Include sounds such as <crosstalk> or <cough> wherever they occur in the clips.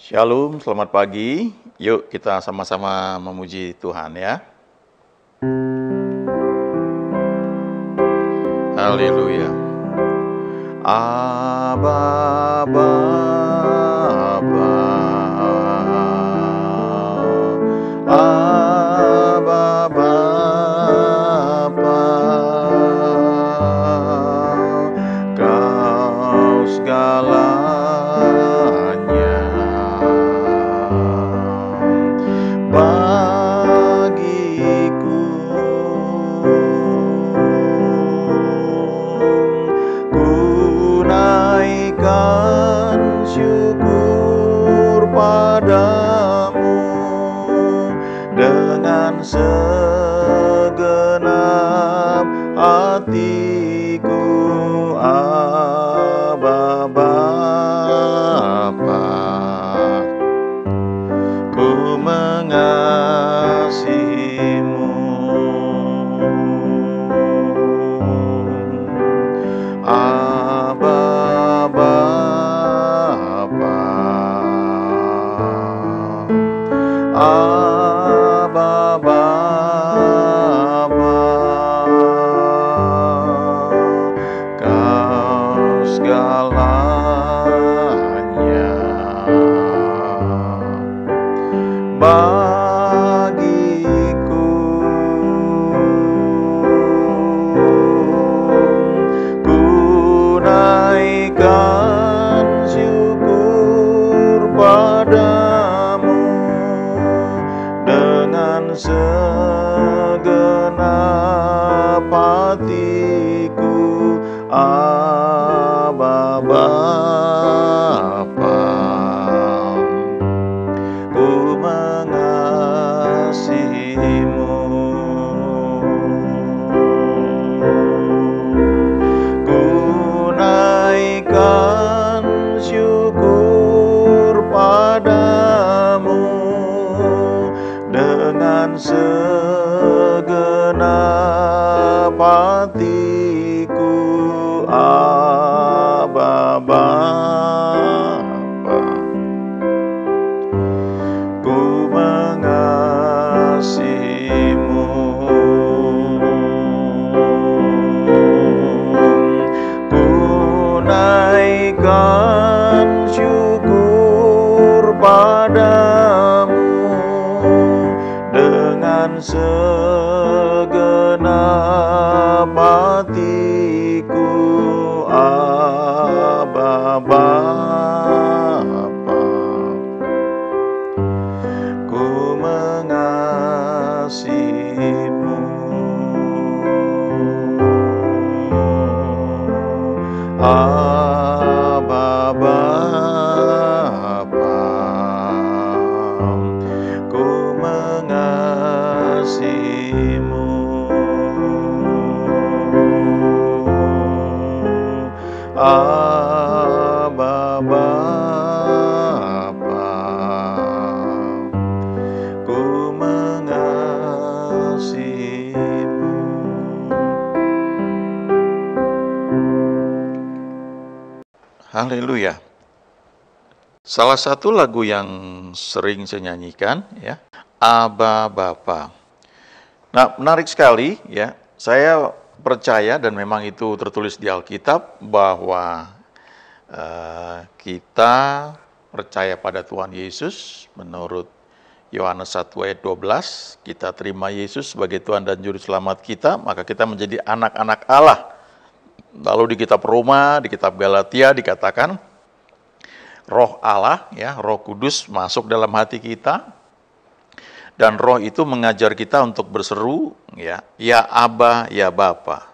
Shalom, selamat pagi. Yuk kita sama-sama memuji Tuhan ya. Haleluya. Abba, Abba. kepadamu dengan se 마 음. 色。Haleluya. Salah satu lagu yang sering saya nyanyikan ya, Aba Bapa. Nah, menarik sekali ya. Saya percaya dan memang itu tertulis di Alkitab bahwa uh, kita percaya pada Tuhan Yesus menurut Yohanes 1 ayat 12, kita terima Yesus sebagai Tuhan dan juru selamat kita, maka kita menjadi anak-anak Allah. Lalu di kitab Roma, di kitab Galatia dikatakan roh Allah ya, roh kudus masuk dalam hati kita dan roh itu mengajar kita untuk berseru ya, ya Aba, ya Bapa.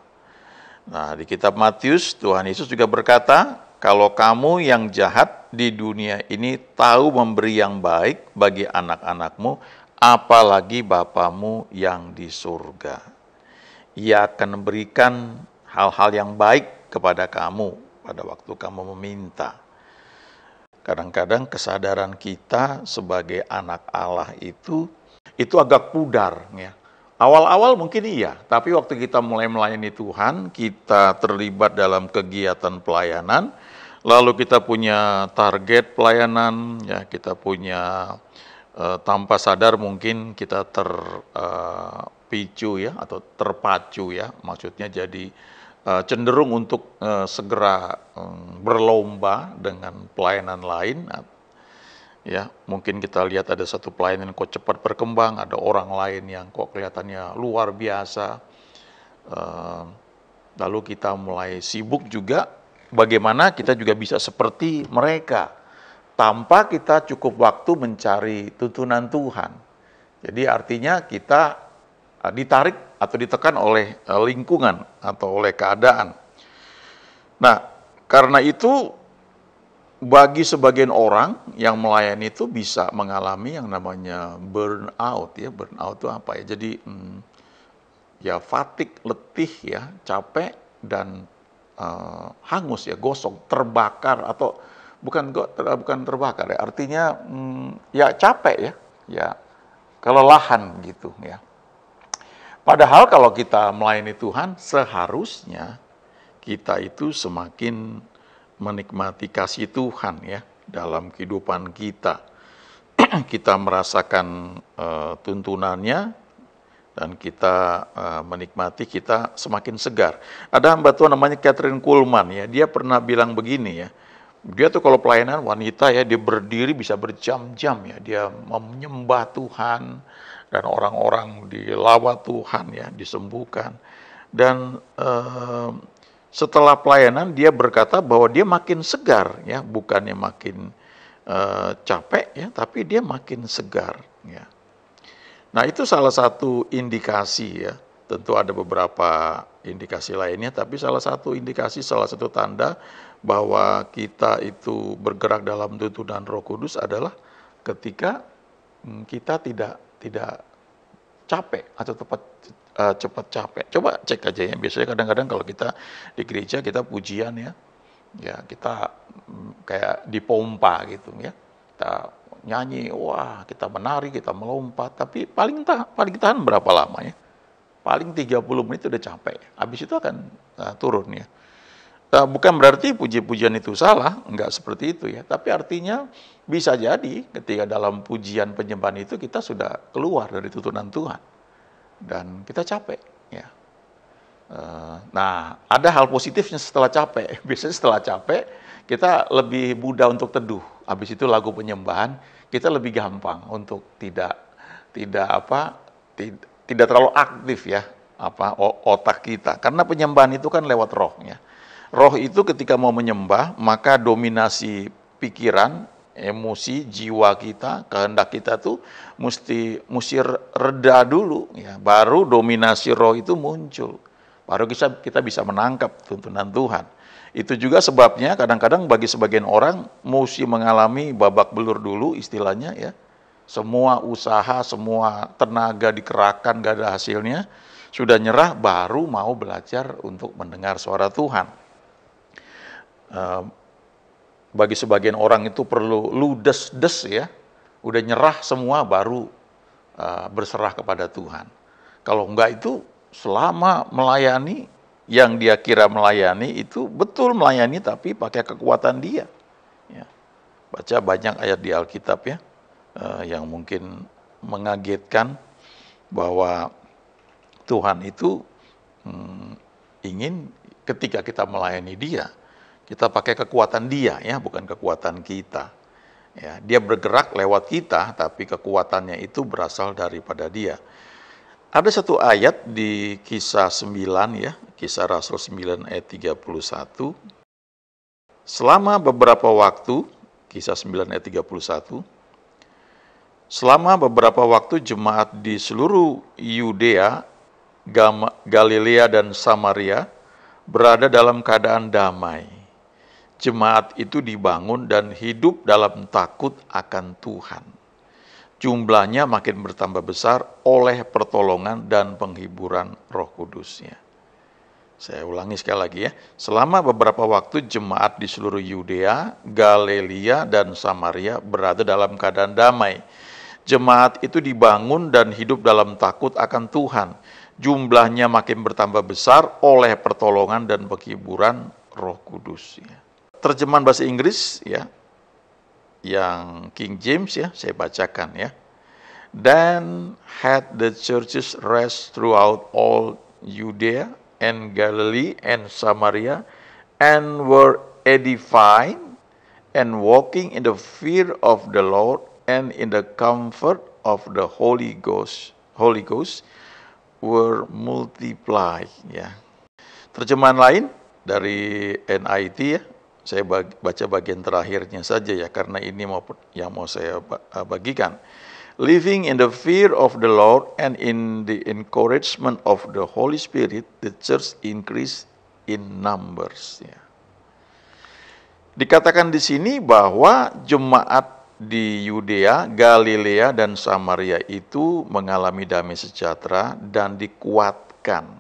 Nah, di kitab Matius Tuhan Yesus juga berkata, kalau kamu yang jahat di dunia ini tahu memberi yang baik bagi anak-anakmu, apalagi Bapamu yang di surga. Ia akan memberikan hal-hal yang baik kepada kamu pada waktu kamu meminta. Kadang-kadang kesadaran kita sebagai anak Allah itu itu agak pudar ya. Awal-awal mungkin iya, tapi waktu kita mulai melayani Tuhan, kita terlibat dalam kegiatan pelayanan, lalu kita punya target pelayanan, ya kita punya eh, tanpa sadar mungkin kita terpicu eh, ya atau terpacu ya, maksudnya jadi Eh, cenderung untuk eh, segera eh, berlomba dengan pelayanan lain. Ya, mungkin kita lihat ada satu pelayanan kok cepat berkembang, ada orang lain yang kok kelihatannya luar biasa. Lalu kita mulai sibuk juga bagaimana kita juga bisa seperti mereka tanpa kita cukup waktu mencari tuntunan Tuhan. Jadi artinya kita Eh, ditarik atau ditekan oleh eh, lingkungan atau oleh keadaan. Nah, karena itu bagi sebagian orang yang melayani itu bisa mengalami yang namanya burnout ya. Burnout itu apa ya? Jadi hmm, ya fatik, letih ya, capek dan uh, hangus ya, gosong, terbakar atau bukan bukan terbakar ya. Artinya hmm, ya capek ya. Ya kelelahan gitu ya. Padahal kalau kita melayani Tuhan, seharusnya kita itu semakin menikmati kasih Tuhan ya dalam kehidupan kita. <clears throat> kita merasakan uh, tuntunannya dan kita uh, menikmati kita semakin segar. Ada hamba Tuhan namanya Catherine Kuhlman ya, dia pernah bilang begini ya. Dia tuh kalau pelayanan wanita ya dia berdiri bisa berjam-jam ya, dia menyembah Tuhan, dan orang-orang dilawat Tuhan ya disembuhkan dan eh, setelah pelayanan dia berkata bahwa dia makin segar ya bukannya makin eh, capek ya tapi dia makin segar ya nah itu salah satu indikasi ya tentu ada beberapa indikasi lainnya tapi salah satu indikasi salah satu tanda bahwa kita itu bergerak dalam tuntunan Roh Kudus adalah ketika hmm, kita tidak tidak capek atau tepat uh, cepat capek. Coba cek aja ya. Biasanya kadang-kadang kalau kita di gereja kita pujian ya, ya kita mm, kayak dipompa gitu ya. Kita nyanyi, wah kita menari, kita melompat, tapi paling tak paling tahan berapa lama ya? Paling 30 menit udah capek. Habis itu akan uh, turun ya. Eh, bukan berarti puji-pujian itu salah, enggak seperti itu ya. Tapi artinya bisa jadi ketika dalam pujian penyembahan itu kita sudah keluar dari tuntunan Tuhan dan kita capek ya. Eh, nah, ada hal positifnya setelah capek. <laughs> Biasanya setelah capek kita lebih mudah untuk teduh. Habis itu lagu penyembahan kita lebih gampang untuk tidak tidak apa tidak, tidak terlalu aktif ya apa otak kita karena penyembahan itu kan lewat rohnya. Roh itu ketika mau menyembah, maka dominasi pikiran, emosi, jiwa kita, kehendak kita tuh mesti mesti reda dulu ya, baru dominasi roh itu muncul. Baru kita kita bisa menangkap tuntunan Tuhan. Itu juga sebabnya kadang-kadang bagi sebagian orang mesti mengalami babak belur dulu istilahnya ya. Semua usaha, semua tenaga dikerahkan gak ada hasilnya, sudah nyerah baru mau belajar untuk mendengar suara Tuhan. Ehm, bagi sebagian orang itu perlu ludes-des ya, udah nyerah semua baru ehm, berserah kepada Tuhan. Kalau enggak itu selama melayani yang dia kira melayani itu betul melayani tapi pakai kekuatan dia. Ya. Baca banyak ayat di Alkitab ya ehm, yang mungkin mengagetkan bahwa Tuhan itu hmm, ingin ketika kita melayani Dia kita pakai kekuatan dia ya, bukan kekuatan kita. Ya, dia bergerak lewat kita, tapi kekuatannya itu berasal daripada dia. Ada satu ayat di kisah 9 ya, kisah Rasul 9 ayat 31. Selama beberapa waktu, kisah 9 ayat 31, Selama beberapa waktu jemaat di seluruh Yudea, Galilea dan Samaria berada dalam keadaan damai jemaat itu dibangun dan hidup dalam takut akan Tuhan. Jumlahnya makin bertambah besar oleh pertolongan dan penghiburan Roh Kudusnya. Saya ulangi sekali lagi ya. Selama beberapa waktu jemaat di seluruh Yudea, Galilea, dan Samaria berada dalam keadaan damai. Jemaat itu dibangun dan hidup dalam takut akan Tuhan. Jumlahnya makin bertambah besar oleh pertolongan dan penghiburan Roh Kudusnya terjemahan bahasa Inggris ya yang King James ya saya bacakan ya. Then had the churches rest throughout all Judea and Galilee and Samaria and were edified and walking in the fear of the Lord and in the comfort of the Holy Ghost. Holy Ghost were multiplied ya. Terjemahan lain dari NIT ya, saya baca bagian terakhirnya saja ya karena ini mau yang mau saya eh, bagikan. Living in the fear of the Lord and in the encouragement of the Holy Spirit, the church increase in numbers. Ya. Dikatakan di sini bahwa jemaat di Yudea, Galilea, dan Samaria itu mengalami damai sejahtera dan dikuatkan.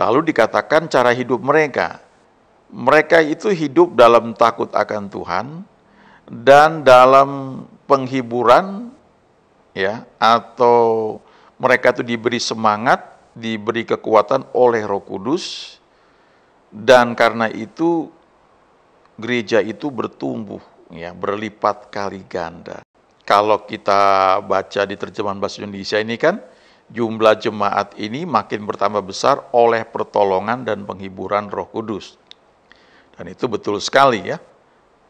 Lalu dikatakan cara hidup mereka mereka itu hidup dalam takut akan Tuhan dan dalam penghiburan ya atau mereka itu diberi semangat, diberi kekuatan oleh Roh Kudus dan karena itu gereja itu bertumbuh ya berlipat kali ganda. Kalau kita baca di terjemahan bahasa Indonesia ini kan jumlah jemaat ini makin bertambah besar oleh pertolongan dan penghiburan Roh Kudus. Dan itu betul sekali ya.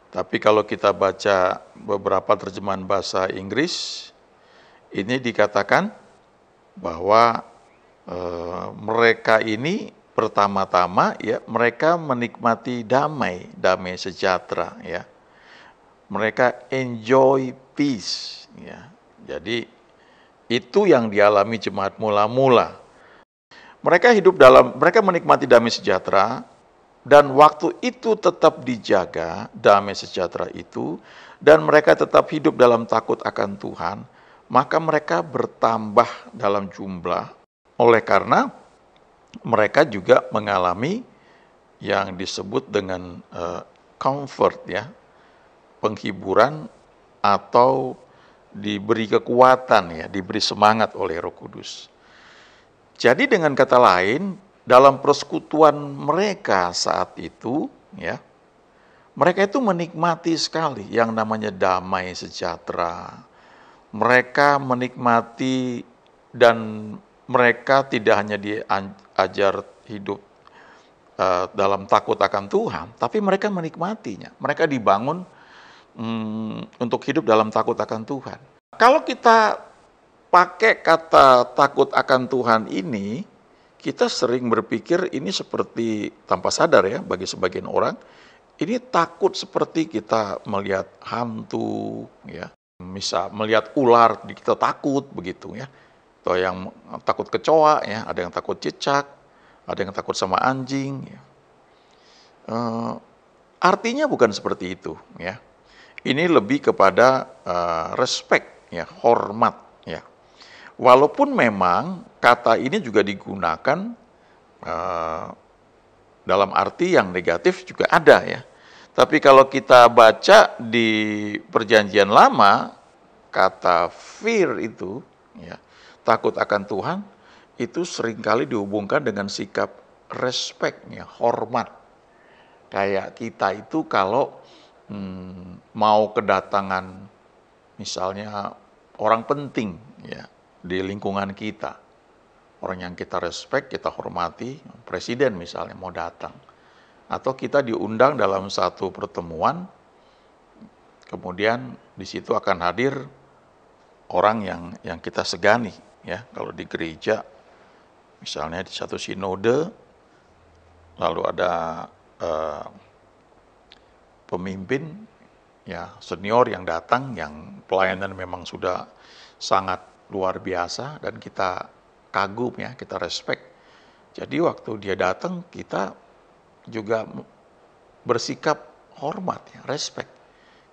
Tapi kalau kita baca beberapa terjemahan bahasa Inggris, ini dikatakan bahwa e, mereka ini pertama-tama ya mereka menikmati damai, damai sejahtera ya. Mereka enjoy peace ya. Jadi itu yang dialami jemaat mula-mula. Mereka hidup dalam mereka menikmati damai sejahtera dan waktu itu tetap dijaga, damai sejahtera itu, dan mereka tetap hidup dalam takut akan Tuhan, maka mereka bertambah dalam jumlah. Oleh karena mereka juga mengalami yang disebut dengan uh, comfort ya, penghiburan atau diberi kekuatan ya, diberi semangat oleh Roh Kudus. Jadi dengan kata lain, dalam persekutuan mereka saat itu, ya, mereka itu menikmati sekali yang namanya damai sejahtera. Mereka menikmati dan mereka tidak hanya diajar hidup uh, dalam takut akan Tuhan, tapi mereka menikmatinya. Mereka dibangun um, untuk hidup dalam takut akan Tuhan. Kalau kita pakai kata takut akan Tuhan ini, kita sering berpikir ini seperti tanpa sadar ya bagi sebagian orang ini takut seperti kita melihat hantu ya bisa melihat ular kita takut begitu ya atau yang takut kecoa ya ada yang takut cicak ada yang takut sama anjing ya. e, artinya bukan seperti itu ya ini lebih kepada e, respect ya hormat Walaupun memang kata ini juga digunakan uh, dalam arti yang negatif juga ada ya. Tapi kalau kita baca di Perjanjian Lama, kata fear itu, ya, takut akan Tuhan, itu seringkali dihubungkan dengan sikap respectnya hormat. Kayak kita itu kalau hmm, mau kedatangan misalnya orang penting, ya, di lingkungan kita. Orang yang kita respect, kita hormati, presiden misalnya mau datang. Atau kita diundang dalam satu pertemuan, kemudian di situ akan hadir orang yang yang kita segani ya kalau di gereja misalnya di satu sinode lalu ada eh, pemimpin ya senior yang datang yang pelayanan memang sudah sangat luar biasa dan kita kagum ya, kita respect. Jadi waktu dia datang kita juga bersikap hormat ya, respect.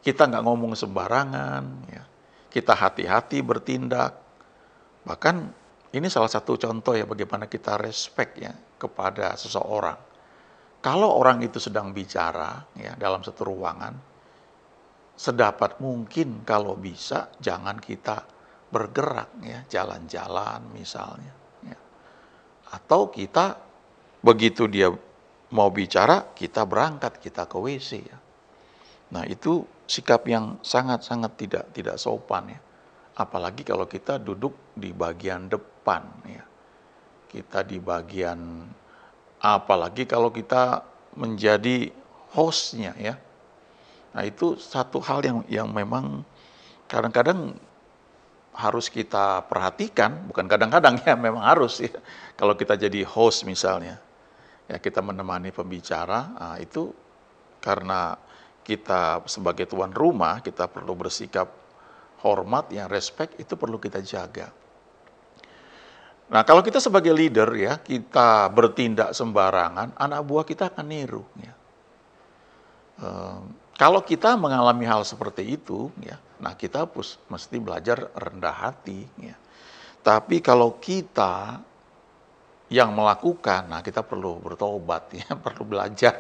Kita nggak ngomong sembarangan ya. Kita hati-hati bertindak. Bahkan ini salah satu contoh ya bagaimana kita respect ya kepada seseorang. Kalau orang itu sedang bicara ya dalam satu ruangan, sedapat mungkin kalau bisa jangan kita bergerak ya, jalan-jalan misalnya. Ya. Atau kita begitu dia mau bicara, kita berangkat, kita ke WC ya. Nah, itu sikap yang sangat-sangat tidak tidak sopan ya. Apalagi kalau kita duduk di bagian depan ya. Kita di bagian apalagi kalau kita menjadi hostnya ya. Nah, itu satu hal yang yang memang kadang-kadang harus kita perhatikan, bukan kadang-kadang ya, <laughs> memang harus ya. Kalau kita jadi host misalnya, ya kita menemani pembicara, nah itu karena kita sebagai tuan rumah, kita perlu bersikap hormat yang respect, itu perlu kita jaga. Nah kalau kita sebagai leader ya, kita bertindak sembarangan, anak buah kita akan niru ya. Um, kalau kita mengalami hal seperti itu, ya, nah kita pus, mesti belajar rendah hati. Ya. Tapi kalau kita yang melakukan, nah kita perlu bertobat, <laughs> ya, perlu belajar.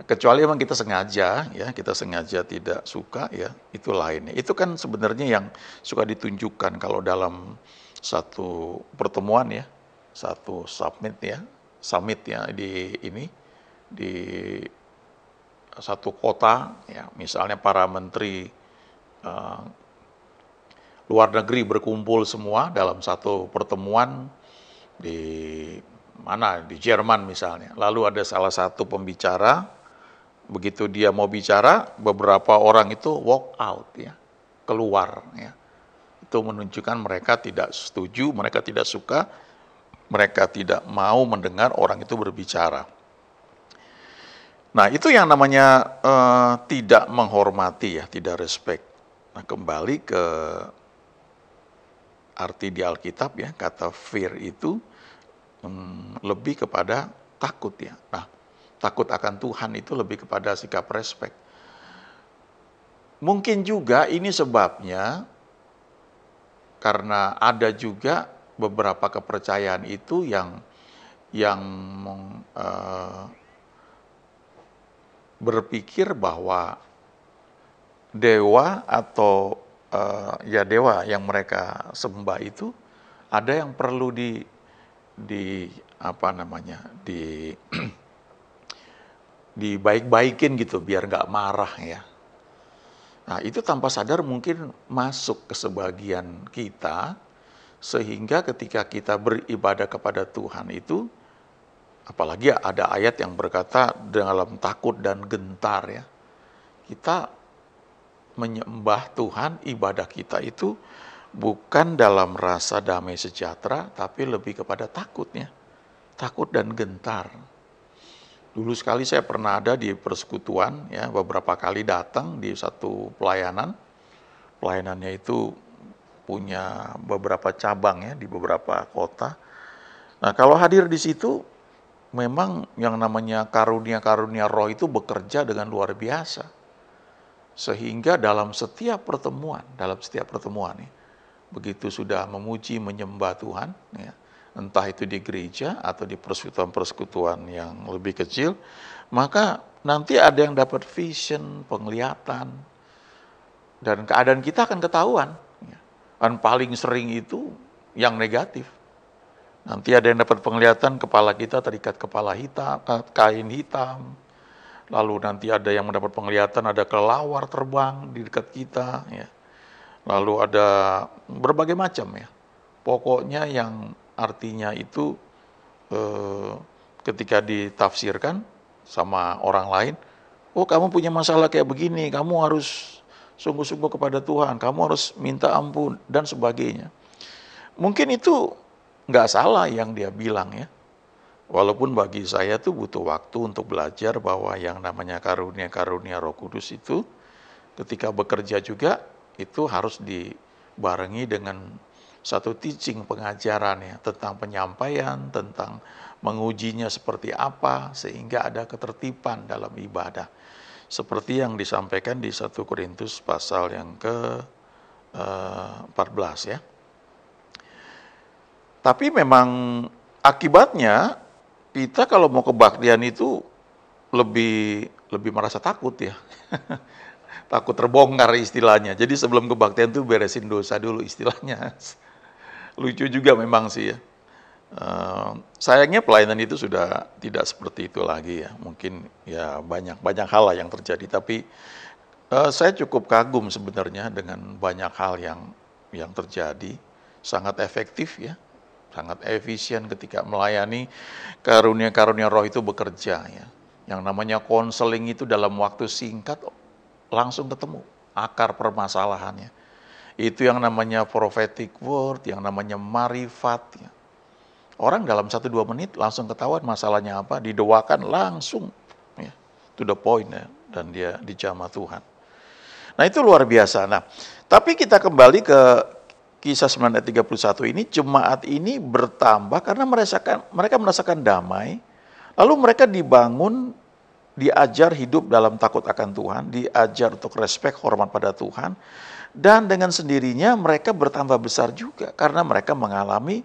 Kecuali memang kita sengaja, ya kita sengaja tidak suka, ya itu lainnya. Itu kan sebenarnya yang suka ditunjukkan kalau dalam satu pertemuan ya, satu summit ya, summit ya di ini di satu kota, ya, misalnya para menteri uh, luar negeri berkumpul semua dalam satu pertemuan di mana di Jerman misalnya. Lalu ada salah satu pembicara, begitu dia mau bicara, beberapa orang itu walk out ya, keluar ya. Itu menunjukkan mereka tidak setuju, mereka tidak suka, mereka tidak mau mendengar orang itu berbicara. Nah, itu yang namanya uh, tidak menghormati ya, tidak respect. Nah, kembali ke arti di Alkitab ya, kata fear itu um, lebih kepada takut ya. Nah, takut akan Tuhan itu lebih kepada sikap respect. Mungkin juga ini sebabnya karena ada juga beberapa kepercayaan itu yang yang uh, berpikir bahwa dewa atau uh, ya dewa yang mereka sembah itu ada yang perlu di di apa namanya di <clears throat> dibaik-baikin gitu biar nggak marah ya. Nah itu tanpa sadar mungkin masuk ke sebagian kita sehingga ketika kita beribadah kepada Tuhan itu Apalagi ada ayat yang berkata dalam takut dan gentar ya. Kita menyembah Tuhan, ibadah kita itu bukan dalam rasa damai sejahtera, tapi lebih kepada takutnya. Takut dan gentar. Dulu sekali saya pernah ada di persekutuan, ya beberapa kali datang di satu pelayanan. Pelayanannya itu punya beberapa cabang ya di beberapa kota. Nah kalau hadir di situ, memang yang namanya karunia-karunia roh itu bekerja dengan luar biasa. Sehingga dalam setiap pertemuan, dalam setiap pertemuan nih, ya, begitu sudah memuji, menyembah Tuhan, ya, entah itu di gereja atau di persekutuan-persekutuan yang lebih kecil, maka nanti ada yang dapat vision, penglihatan, dan keadaan kita akan ketahuan. Ya. Dan paling sering itu yang negatif Nanti ada yang dapat penglihatan kepala kita terikat kepala hitam, kain hitam. Lalu nanti ada yang mendapat penglihatan ada kelawar terbang di dekat kita ya. Lalu ada berbagai macam ya. Pokoknya yang artinya itu eh, ketika ditafsirkan sama orang lain, oh kamu punya masalah kayak begini, kamu harus sungguh-sungguh kepada Tuhan, kamu harus minta ampun dan sebagainya. Mungkin itu nggak salah yang dia bilang ya. Walaupun bagi saya tuh butuh waktu untuk belajar bahwa yang namanya karunia-karunia Roh Kudus itu ketika bekerja juga itu harus dibarengi dengan satu teaching pengajaran ya tentang penyampaian, tentang mengujinya seperti apa sehingga ada ketertiban dalam ibadah. Seperti yang disampaikan di 1 Korintus pasal yang ke 14 eh, ya. Tapi memang akibatnya kita kalau mau kebaktian itu lebih lebih merasa takut ya. <laughs> takut terbongkar istilahnya. Jadi sebelum kebaktian itu beresin dosa dulu istilahnya. <laughs> Lucu juga memang sih ya. Uh, sayangnya pelayanan itu sudah tidak seperti itu lagi ya. Mungkin ya banyak banyak hal lah yang terjadi. Tapi uh, saya cukup kagum sebenarnya dengan banyak hal yang yang terjadi sangat efektif ya sangat efisien ketika melayani karunia-karunia roh itu bekerja ya. Yang namanya konseling itu dalam waktu singkat langsung ketemu akar permasalahannya. Itu yang namanya prophetic word, yang namanya marifat. Ya. Orang dalam 1-2 menit langsung ketahuan masalahnya apa, didoakan langsung. Ya, to the point ya. Dan dia dijamah Tuhan. Nah itu luar biasa. Nah, tapi kita kembali ke Kisah 931 ini jemaat ini bertambah karena merasakan mereka merasakan damai. Lalu mereka dibangun diajar hidup dalam takut akan Tuhan, diajar untuk respek hormat pada Tuhan dan dengan sendirinya mereka bertambah besar juga karena mereka mengalami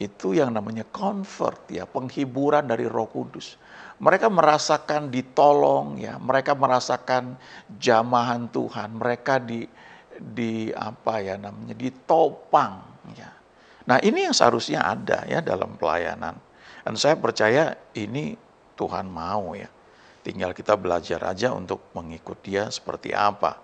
itu yang namanya convert ya, penghiburan dari Roh Kudus. Mereka merasakan ditolong ya, mereka merasakan jamahan Tuhan, mereka di di apa ya namanya ditopang ya. Nah, ini yang seharusnya ada ya dalam pelayanan. Dan saya percaya ini Tuhan mau ya. Tinggal kita belajar aja untuk mengikuti dia seperti apa.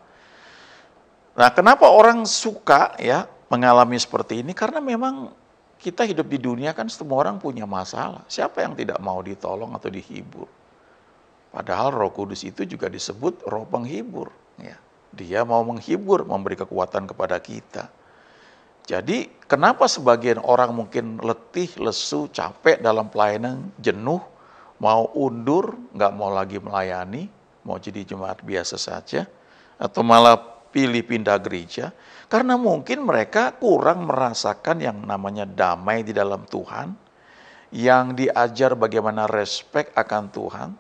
Nah, kenapa orang suka ya mengalami seperti ini? Karena memang kita hidup di dunia kan semua orang punya masalah. Siapa yang tidak mau ditolong atau dihibur? Padahal Roh Kudus itu juga disebut roh penghibur, ya. Dia mau menghibur, memberi kekuatan kepada kita. Jadi kenapa sebagian orang mungkin letih, lesu, capek dalam pelayanan, jenuh, mau undur, nggak mau lagi melayani, mau jadi jemaat biasa saja, atau malah pilih pindah gereja, karena mungkin mereka kurang merasakan yang namanya damai di dalam Tuhan, yang diajar bagaimana respect akan Tuhan,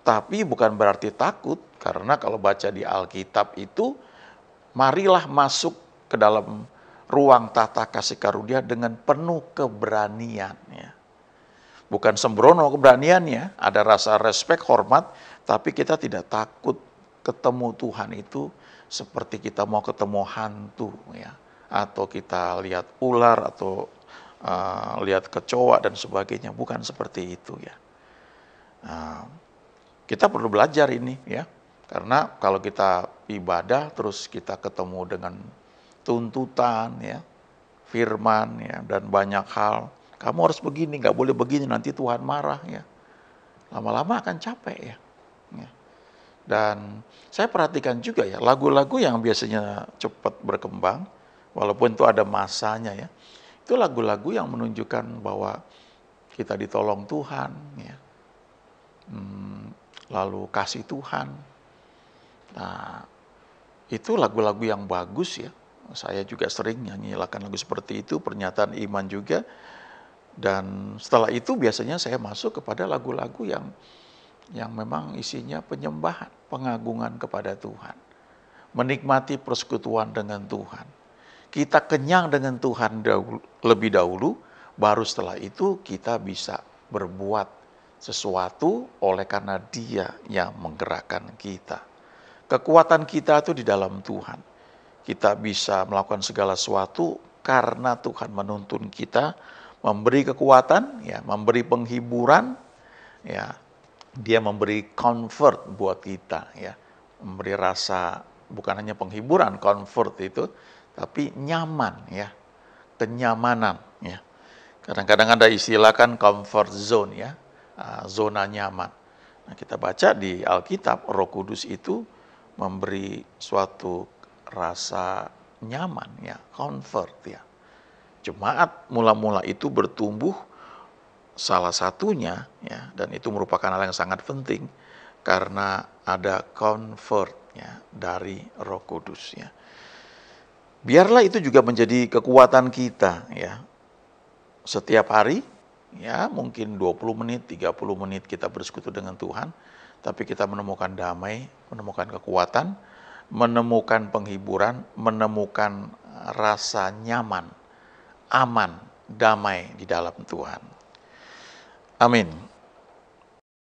tapi bukan berarti takut, karena kalau baca di Alkitab itu, marilah masuk ke dalam ruang tata kasih karunia dengan penuh keberanian. Bukan sembrono keberaniannya, ada rasa respek, hormat, tapi kita tidak takut ketemu Tuhan itu seperti kita mau ketemu hantu ya atau kita lihat ular atau uh, lihat kecoa dan sebagainya bukan seperti itu ya uh, kita perlu belajar ini ya. Karena kalau kita ibadah terus kita ketemu dengan tuntutan ya, firman ya dan banyak hal. Kamu harus begini, nggak boleh begini nanti Tuhan marah ya. Lama-lama akan capek ya. ya. Dan saya perhatikan juga ya lagu-lagu yang biasanya cepat berkembang, walaupun itu ada masanya ya. Itu lagu-lagu yang menunjukkan bahwa kita ditolong Tuhan, ya. hmm, lalu kasih Tuhan. Nah, itu lagu-lagu yang bagus ya. Saya juga sering nyanyilakan lagu seperti itu, pernyataan iman juga. Dan setelah itu biasanya saya masuk kepada lagu-lagu yang yang memang isinya penyembahan, pengagungan kepada Tuhan. Menikmati persekutuan dengan Tuhan. Kita kenyang dengan Tuhan dahulu, lebih dahulu, baru setelah itu kita bisa berbuat sesuatu oleh karena Dia yang menggerakkan kita. Kekuatan kita itu di dalam Tuhan. Kita bisa melakukan segala sesuatu karena Tuhan menuntun kita, memberi kekuatan, ya, memberi penghiburan, ya. Dia memberi comfort buat kita, ya. Memberi rasa bukan hanya penghiburan, comfort itu, tapi nyaman, ya. Kenyamanan, ya. Kadang-kadang ada istilah kan comfort zone, ya Ah, zona nyaman. Nah, kita baca di Alkitab, Roh Kudus itu memberi suatu rasa nyaman ya, comfort ya. Jemaat mula-mula itu bertumbuh salah satunya ya dan itu merupakan hal yang sangat penting karena ada comfort ya dari Roh Kudus ya. Biarlah itu juga menjadi kekuatan kita ya. Setiap hari ya mungkin 20 menit, 30 menit kita bersekutu dengan Tuhan, tapi kita menemukan damai, menemukan kekuatan, menemukan penghiburan, menemukan rasa nyaman, aman, damai di dalam Tuhan. Amin.